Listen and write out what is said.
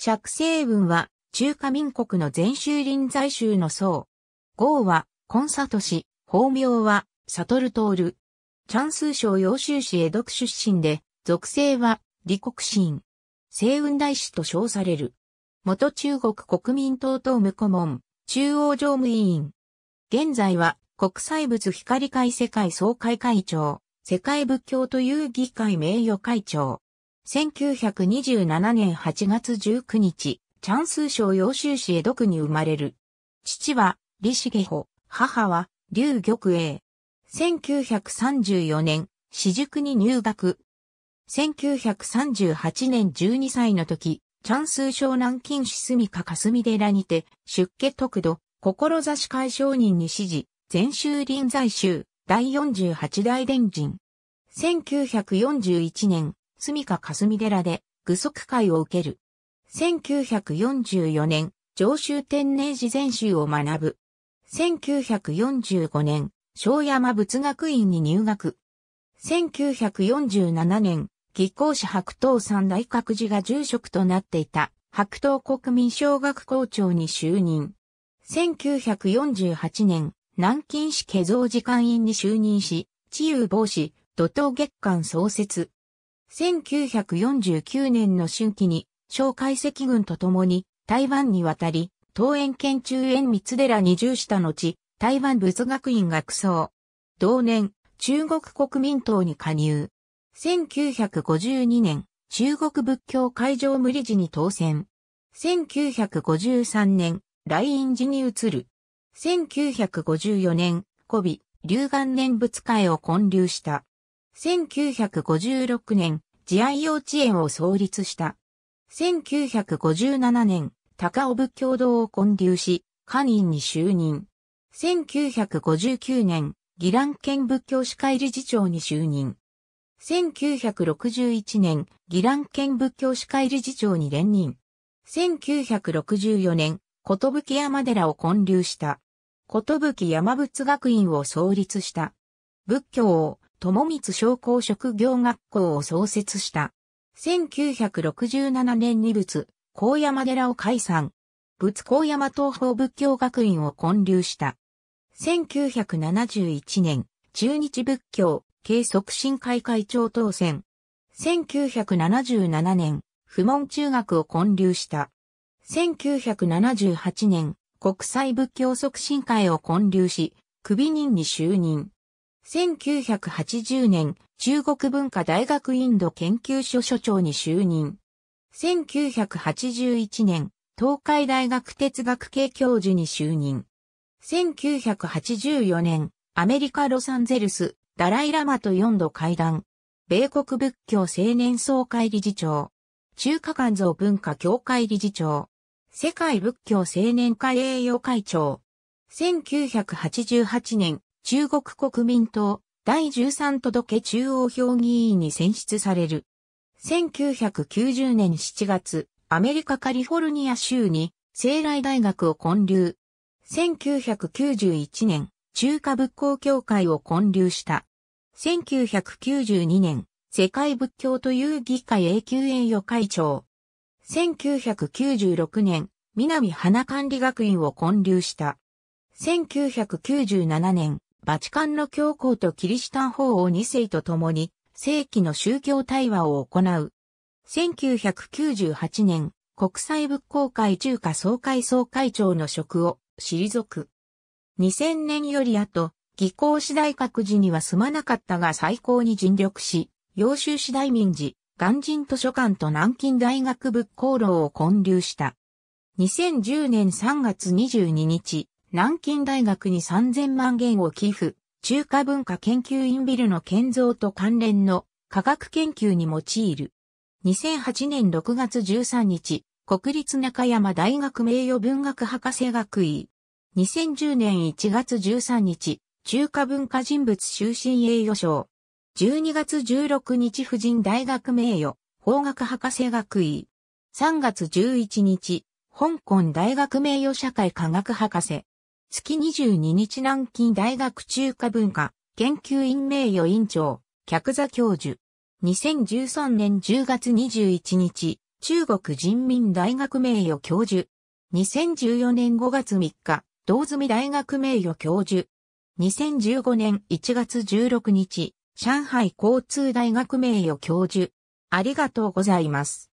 釈成雲は中華民国の全州臨済州の僧。豪は、コンサト氏、法名は、サトルトール。チャンス省揚州市江戸区出身で、属性は、李国臣。西雲大師と称される。元中国国民党党務顧問、中央常務委員。現在は、国際物光会世界総会会長、世界仏教という議会名誉会長。1927年8月19日、チャンス省洋州市江戸区に生まれる。父は、李茂穂、母は、劉玉英。1934年、私塾に入学。1938年12歳の時、チャンス省南京市住か霞寺にて、出家特度、志解商人に指示、全州臨済州、第48代伝人。1941年、住す霞寺で具足会を受ける。1944年、上州天然寺禅宗を学ぶ。1945年、小山仏学院に入学。1947年、技工士白頭山大覚寺が住職となっていた白頭国民小学校長に就任。1948年、南京市家造寺官院に就任し、治癒防止、土頭月間創設。1949年の春季に、小海石軍と共に台湾に渡り、東園県中園三寺に従した後、台湾仏学院学僧。同年、中国国民党に加入。1952年、中国仏教会場無理事に当選。1953年、来院時に移る。1954年、古美、龍眼念仏会を建立した。1956年、慈愛幼稚園を創立した。1957年、高尾仏教堂を建立し、官員に就任。1959年、義蘭県仏教司会理事長に就任。1961年、義蘭県仏教司会理事長に連任。1964年、寿山寺を建立した。寿山仏学院を創立した。仏教を友光商工職業学校を創設した。1967年に仏、高山寺を解散。仏高山東方仏教学院を建立した。1971年、中日仏教、経促進会会長当選。1977年、不問中学を建立した。1978年、国際仏教促進会を建立し、首任に就任。1980年、中国文化大学インド研究所所長に就任。1981年、東海大学哲学系教授に就任。1984年、アメリカ・ロサンゼルス、ダライ・ラマと4度会談。米国仏教青年総会理事長。中華関造文化協会理事長。世界仏教青年会栄誉会長。1988年、中国国民党第13届中央評議員に選出される。1990年7月、アメリカカリフォルニア州に西来大学を建立。1991年、中華仏教協会を建立した。1992年、世界仏教という議会永久栄誉会長。1996年、南花管理学院を建立した。1997年、バチカンの教皇とキリシタン法王2世と共に、正規の宗教対話を行う。1998年、国際仏教会中華総会総会長の職を退く。2000年より後、技巧士大学時には住まなかったが最高に尽力し、幼州市大民寺、元人図書館と南京大学仏校楼を建立した。2010年3月22日、南京大学に3000万元を寄付、中華文化研究院ビルの建造と関連の科学研究に用いる。2008年6月13日、国立中山大学名誉文学博士学位。2010年1月13日、中華文化人物終身栄誉賞。12月16日婦人大学名誉、法学博士学位。3月11日、香港大学名誉社会科学博士。月22日南京大学中華文化研究院名誉院長、客座教授。2013年10月21日、中国人民大学名誉教授。2014年5月3日、道住大学名誉教授。2015年1月16日、上海交通大学名誉教授。ありがとうございます。